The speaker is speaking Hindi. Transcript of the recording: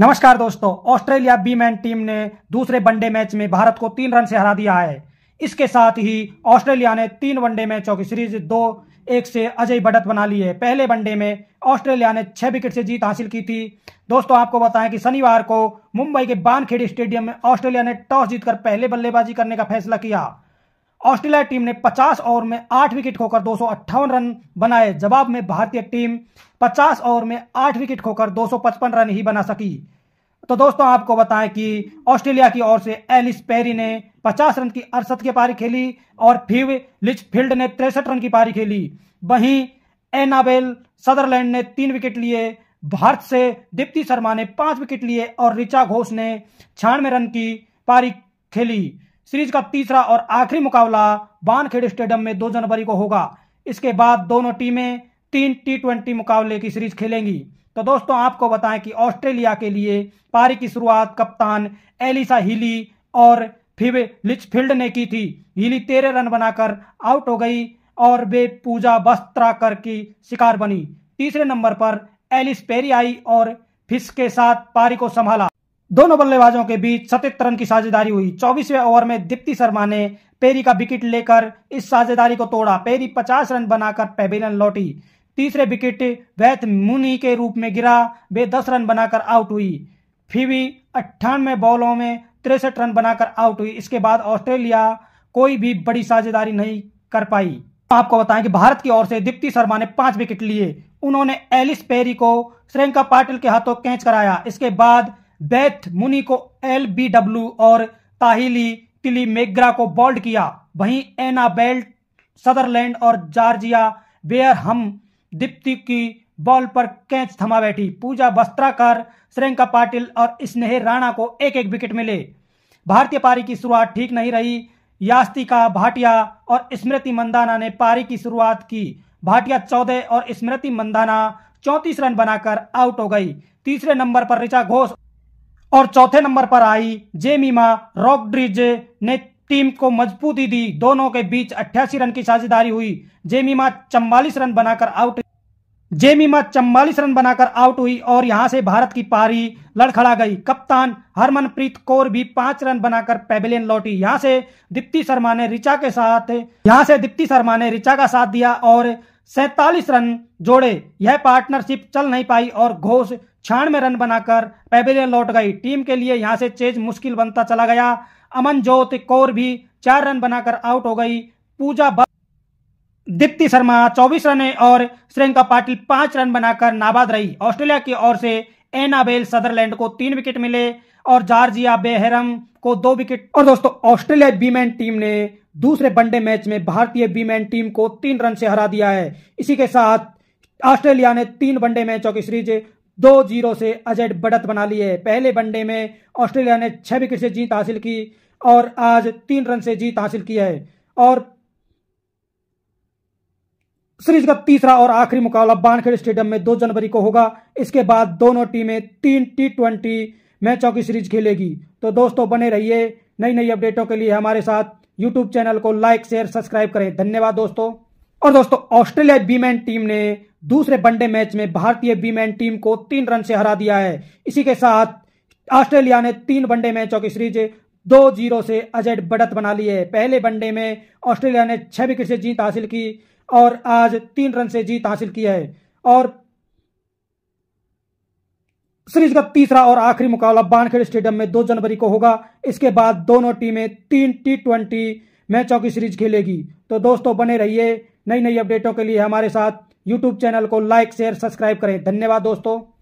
नमस्कार दोस्तों ऑस्ट्रेलिया बी मैन टीम ने दूसरे वनडे मैच में भारत को तीन रन से हरा दिया है इसके साथ ही ऑस्ट्रेलिया ने तीन वनडे मैचों की सीरीज दो एक से अजय बढ़त बना ली है पहले वनडे में ऑस्ट्रेलिया ने छह विकेट से जीत हासिल की थी दोस्तों आपको बताएं कि शनिवार को मुंबई के बानखेड़ी स्टेडियम में ऑस्ट्रेलिया ने टॉस जीतकर पहले बल्लेबाजी करने का फैसला किया ऑस्ट्रेलिया टीम ने 50 ओवर में 8 विकेट खोकर दो रन बनाए जवाब में भारतीय टीम 50 ओवर में 8 विकेट खोकर 255 रन ही बना सकी तो दोस्तों आपको बताएं कि ऑस्ट्रेलिया की ओर से एलिस पेरी ने 50 रन की अड़सठ की पारी खेली और फिव लिचफील्ड ने तिरसठ रन की पारी खेली वहीं एनाबेल सदरलैंड ने तीन विकेट लिए भारत से दीप्ति शर्मा ने पांच विकेट लिए और रिचा घोष ने छियानवे रन की पारी खेली सीरीज का तीसरा और आखिरी मुकाबला बानखेड़े स्टेडियम में दो जनवरी को होगा इसके बाद दोनों टीमें तीन टी ट्वेंटी मुकाबले की सीरीज खेलेंगी तो दोस्तों आपको बताएं कि ऑस्ट्रेलिया के लिए पारी की शुरुआत कप्तान एलिसा हिली और फिव लिचफील्ड ने की थी हिली तेरह रन बनाकर आउट हो गई और वे पूजा कर की शिकार बनी तीसरे नंबर पर एलिस पेरी आई और फिश के साथ पारी को संभाला दोनों बल्लेबाजों के बीच सतहत्तर रन की साझेदारी हुई चौबीसवें ओवर में दीप्ति शर्मा ने पेरी का विकेट लेकर इस साझेदारी को तोड़ा पेरी पचास रन बनाकर पेबिलन लौटी तीसरे विकेट वैथ मुनी के रूप में गिरा वे दस रन बनाकर आउट हुई फीवी अट्ठानवे बॉलों में तिरसठ रन बनाकर आउट हुई इसके बाद ऑस्ट्रेलिया कोई भी बड़ी साझेदारी नहीं कर पाई आपको बताएं कि भारत की ओर से दीप्ति शर्मा ने पांच विकेट लिए उन्होंने एलिस पेरी को श्रियंका पाटिल के हाथों कैच कराया इसके बाद बैथ मुनी को एल बी डब्ल्यू और ताहिली तिली मेग्रा को बोल्ड किया वहीं बेल्ट सदरलैंड और जॉर्जिया बेयर हम दीप्ति की बॉल पर कैच थमा बैठी पूजा बस्त्राकर श्रेंका पाटिल और स्नेह राणा को एक एक विकेट मिले भारतीय पारी की शुरुआत ठीक नहीं रही यास्तिका भाटिया और स्मृति मंदाना ने पारी की शुरुआत की भाटिया चौदह और स्मृति मंदाना चौंतीस रन बनाकर आउट हो गई तीसरे नंबर पर ऋचा घोष और चौथे नंबर पर आई जेमीमा रॉकड्रिज ने टीम को मजबूती दी दोनों के बीच अट्ठासी रन की साझेदारी हुई जेमीमा चम्बालीस रन बनाकर आउट जेमीमा चम्बालीस रन बनाकर आउट हुई और यहां से भारत की पारी लड़खड़ा गई कप्तान हरमनप्रीत कौर भी पांच रन बनाकर पेविलियन लौटी यहां से दीप्ति शर्मा ने रिचा के साथ यहां से दीप्ति शर्मा ने रिचा का साथ दिया और सैतालीस रन जोड़े यह पार्टनरशिप चल नहीं पाई और घोष में रन बनाकर पैवेलियन लौट गई टीम के लिए यहां से चेज मुश्किल बनता चला गया अमन जोत कौर भी चार रन बनाकर आउट हो गई पूजा दीप्ति शर्मा चौबीस रन और श्रियंका पाटिल पांच रन बनाकर नाबाद रही ऑस्ट्रेलिया की ओर से एनाबेल सदरलैंड को तीन विकेट मिले और जार्जिया बेहरम को दो विकेट और दोस्तों ऑस्ट्रेलिया बीमैन टीम ने दूसरे वनडे मैच में भारतीय बीमैन टीम को तीन रन से हरा दिया है इसी के साथ ऑस्ट्रेलिया ने तीन वनडे मैचों की सीरीज दो जीरो से अजट बढ़त बना ली है पहले वनडे में ऑस्ट्रेलिया ने छह विकेट से जीत हासिल की और आज तीन रन से जीत हासिल की है और सीरीज का तीसरा और आखिरी मुकाबला बानखेड़ स्टेडियम में दो जनवरी को होगा इसके बाद दोनों टीमें तीन टी ट्वेंटी मैचों की सीरीज खेलेगी तो दोस्तों बने रहिए नई नई अपडेटों के लिए हमारे साथ यूट्यूब चैनल को लाइक शेयर सब्सक्राइब करें धन्यवाद दोस्तों और दोस्तों ऑस्ट्रेलिया बीमैन टीम ने दूसरे वनडे मैच में भारतीय वीमेन टीम को तीन रन से हरा दिया है इसी के साथ ऑस्ट्रेलिया ने तीन वनडे मैचों की सीरीज दो जीरो से अजय बढ़त बना ली है पहले वनडे में ऑस्ट्रेलिया ने छह विकेट से जीत हासिल की और आज तीन रन से जीत हासिल की है और सीरीज का तीसरा और आखिरी मुकाबला बानखेड़ स्टेडियम में 2 जनवरी को होगा इसके बाद दोनों टीमें तीन टी ट्वेंटी मैचों की सीरीज खेलेगी तो दोस्तों बने रहिए नई नई अपडेटों के लिए हमारे साथ यूट्यूब चैनल को लाइक शेयर सब्सक्राइब करें धन्यवाद दोस्तों